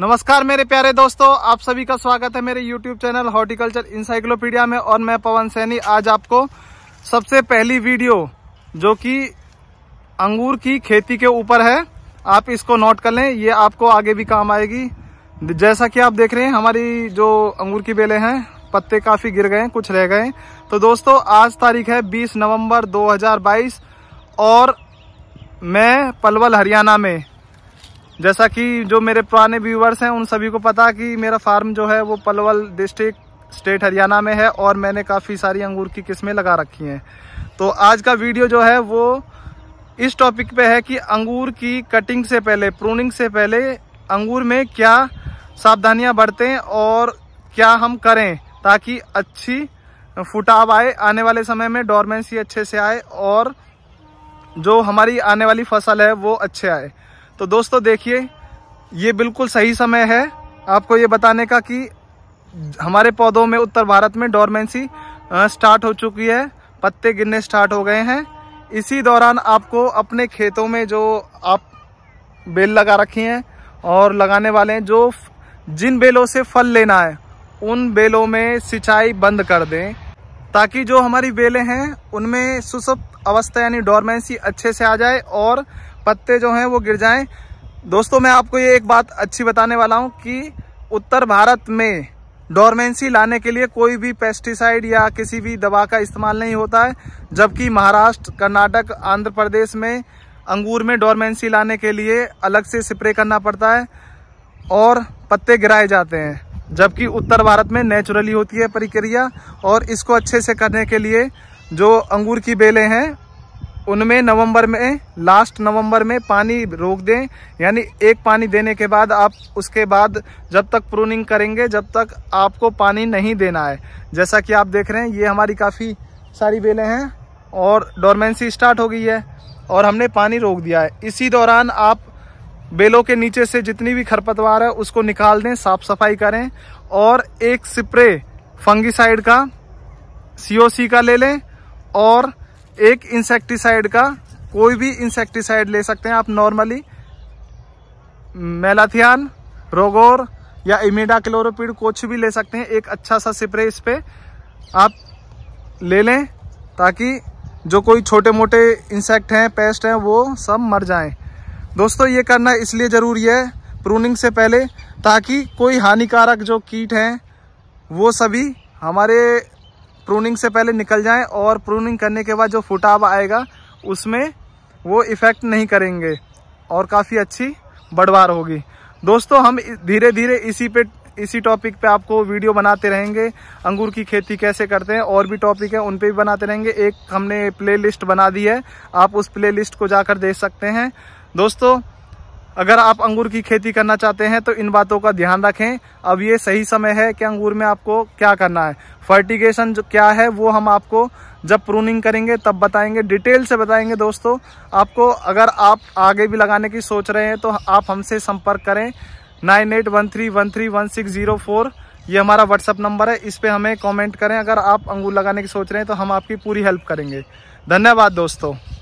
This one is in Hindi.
नमस्कार मेरे प्यारे दोस्तों आप सभी का स्वागत है मेरे YouTube चैनल हॉर्टिकल्चर इंसाइक्लोपीडिया में और मैं पवन सैनी आज आपको सबसे पहली वीडियो जो कि अंगूर की खेती के ऊपर है आप इसको नोट कर लें ये आपको आगे भी काम आएगी जैसा कि आप देख रहे हैं हमारी जो अंगूर की बेले हैं पत्ते काफ़ी गिर गए कुछ रह गए तो दोस्तों आज तारीख है बीस नवम्बर दो और मैं पलवल हरियाणा में जैसा कि जो मेरे पुराने व्यूवर्स हैं उन सभी को पता कि मेरा फार्म जो है वो पलवल डिस्ट्रिक्ट स्टेट हरियाणा में है और मैंने काफ़ी सारी अंगूर की किस्में लगा रखी हैं तो आज का वीडियो जो है वो इस टॉपिक पे है कि अंगूर की कटिंग से पहले प्रूनिंग से पहले अंगूर में क्या सावधानियां बरतें और क्या हम करें ताकि अच्छी फुटाव आए आने वाले समय में डॉर्मेंसी अच्छे से आए और जो हमारी आने वाली फसल है वो अच्छे आए तो दोस्तों देखिए ये बिल्कुल सही समय है आपको ये बताने का कि हमारे पौधों में उत्तर भारत में डोरमेंसी स्टार्ट हो चुकी है पत्ते गिरने स्टार्ट हो गए हैं इसी दौरान आपको अपने खेतों में जो आप बेल लगा रखी हैं और लगाने वाले हैं जो जिन बेलों से फल लेना है उन बेलों में सिंचाई बंद कर दें ताकि जो हमारी बेलें हैं उनमें सुसुप्त अवस्था यानी डोरमेंसी अच्छे से आ जाए और पत्ते जो हैं वो गिर जाएं दोस्तों मैं आपको ये एक बात अच्छी बताने वाला हूँ कि उत्तर भारत में डोरमेंसी लाने के लिए कोई भी पेस्टिसाइड या किसी भी दवा का इस्तेमाल नहीं होता है जबकि महाराष्ट्र कर्नाटक आंध्र प्रदेश में अंगूर में डोरमेंसी लाने के लिए अलग से स्प्रे करना पड़ता है और पत्ते गिराए जाते हैं जबकि उत्तर भारत में नेचुरली होती है प्रक्रिया और इसको अच्छे से करने के लिए जो अंगूर की बेलें हैं उनमें नवंबर में लास्ट नवंबर में पानी रोक दें यानी एक पानी देने के बाद आप उसके बाद जब तक प्रूनिंग करेंगे जब तक आपको पानी नहीं देना है जैसा कि आप देख रहे हैं ये हमारी काफ़ी सारी बेलें हैं और डोरमेंसी स्टार्ट हो गई है और हमने पानी रोक दिया है इसी दौरान आप बेलों के नीचे से जितनी भी खरपतवार है उसको निकाल दें साफ सफाई करें और एक स्प्रे फंगीसाइड का सी का ले लें और एक इंसेक्टिसाइड का कोई भी इंसेक्टिसाइड ले सकते हैं आप नॉर्मली मेलाथियन रोगोर या इमेडा क्लोरोपिड कुछ भी ले सकते हैं एक अच्छा सा स्प्रे इस पर आप ले लें ताकि जो कोई छोटे मोटे इंसेक्ट हैं पेस्ट हैं वो सब मर जाएं दोस्तों ये करना इसलिए ज़रूरी है प्रूनिंग से पहले ताकि कोई हानिकारक जो कीट हैं वो सभी हमारे प्रूनिंग से पहले निकल जाएं और प्रूनिंग करने के बाद जो फुटाव आएगा उसमें वो इफ़ेक्ट नहीं करेंगे और काफ़ी अच्छी बढ़वार होगी दोस्तों हम धीरे धीरे इसी पे इसी टॉपिक पे आपको वीडियो बनाते रहेंगे अंगूर की खेती कैसे करते हैं और भी टॉपिक है उन पे भी बनाते रहेंगे एक हमने प्लेलिस्ट बना दी है आप उस प्लेलिस्ट को जाकर देख सकते हैं दोस्तों अगर आप अंगूर की खेती करना चाहते हैं तो इन बातों का ध्यान रखें अब ये सही समय है कि अंगूर में आपको क्या करना है फर्टिगेशन जो क्या है वो हम आपको जब प्रूनिंग करेंगे तब बताएंगे डिटेल से बताएंगे दोस्तों आपको अगर आप आगे भी लगाने की सोच रहे हैं तो आप हमसे संपर्क करें nine eight one three one three one six zero four ये हमारा व्हाट्सअप नंबर है इस पर हमें कॉमेंट करें अगर आप अंगूर लगाने की सोच रहे हैं तो हम आपकी पूरी हेल्प करेंगे धन्यवाद दोस्तों